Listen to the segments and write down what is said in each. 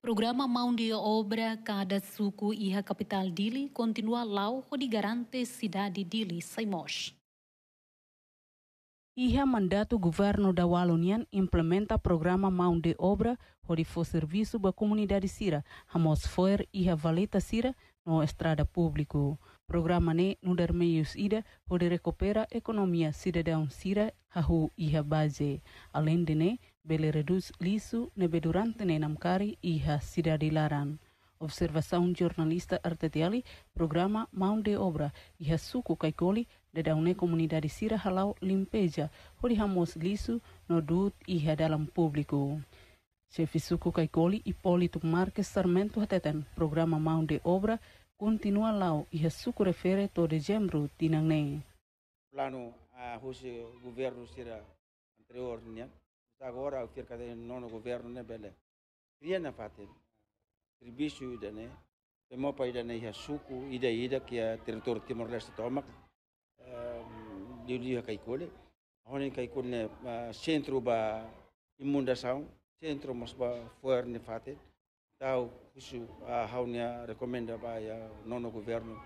Programa Mão de Obra Cada Suco e a Capital Dili continua lá onde garante cidade Dili, E o mandato governo da Walonian implementa programa mão de obra onde for serviço da comunidade Sira, Ramos Foer e a Valeta Sira, no estrada público. Programa ne nudar meios ida pode recuperar economia cidadão sira hahu iha base. Além de ne, bele reduz liso nebe durante ne namkari iha cidadilaran. Observação jornalista artetiali, programa mão de obra iha suku kaikoli de daune comunidade sira halau limpeja, hori hamos lisu no dut iha dalam publiku. Chefizuco Caicoli, Hipólito Marques Sarmento Hateten, programa Mão de Obra, continua lá e Jesuco refere todo dezembro tinangne. Plano a hoje governo será anterior, né? Agora, cerca de nono governo, né, bele? Cria na fate, serviço, né? Pemo pa ida ne Jesuco, ida ida, que é território Timor-Leste toma, eu digo Caicoli, onde Caicoli, né, centro ba imundação, centro mosba fuer ne faten taw husu a hawnia recomenda ba ya nono governo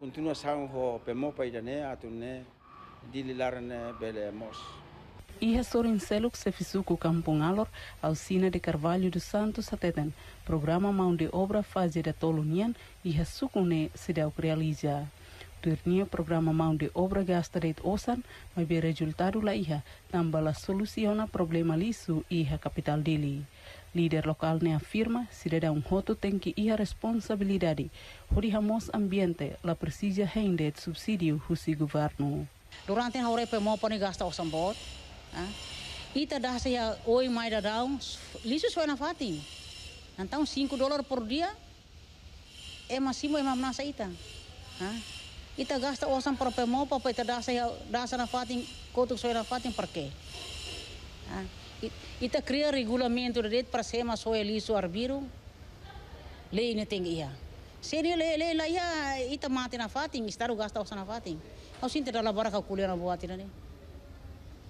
continua sang ho pe mo paida ne atune dili larne bele mos Ia Sorin Seluk se fisuku Campung Alor, Alcina de Carvalho do santo sateten programa mão obra fazia da Tolonian e Ressukune se deu realiza. do programa mau de obra gasta de osan ma be resultado la iha la soluciona problema lisu iha capital dili. Líder local ne afirma cidadão hoto tem que ir a responsabilidade. hamos ambiente, la precisa rende subsídio husi governo. Durante na horepe mo pone gasta bot, eh? Ita dah saya oi mai da daun, lisu suena fati. Então 5 dolar por dia é massimo é mamnasa ita. Ah? Ita gasta osan para mo pa ita dasa ya dasa na fatin kotuk soya na fatin parke. ita kria regulamento de para sema soya liso arbiru. Lei ne teng iya. Se le le la iya ita mati na fatin istaru gasta osan na fatin. Au sinta dala bara ka na buati na ne.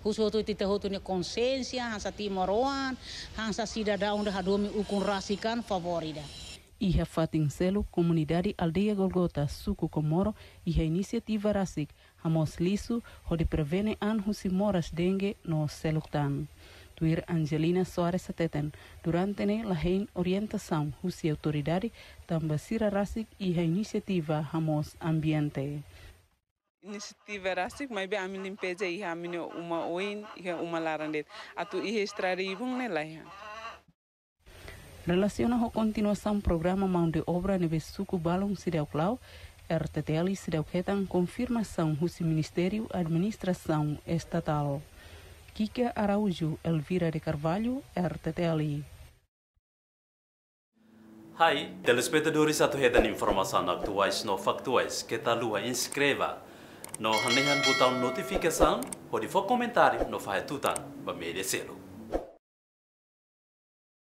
Husu tu tita hotu ne konsensia hansa timoruan, hansa daun da hadomi ukun rasikan favorida. Fatin Fatincelo, Comunidade Aldeia Golgota, Suco Comoro, Iha Iniciativa Rasik, Hamos Lisu, Hode Prevene An Husimoras Dengue no Seluktan. Tuir Angelina Soares Ateten, durante ne lahein orientação, Rusi Autoridade, Tambasira Rasik, Iha Iniciativa Hamos Ambiente. iniciativa rasik mai be amin limpeje iha amine uma oin iha uma larandet atu iha estrada ibung ne lahein Relaciona com continuação do programa mão de obra Nevesuco Balão Cidel Clau, RTTL Cidel Retan confirmação do Ministério Administração Estatal. Kika Araújo, Elvira de Carvalho, RTTL. Hai, telespectadores atuhetan informações atuais no factuais que talua lua inscreva. No hanehan botão notificação, pode for comentário no fahetutan, ba merecelo.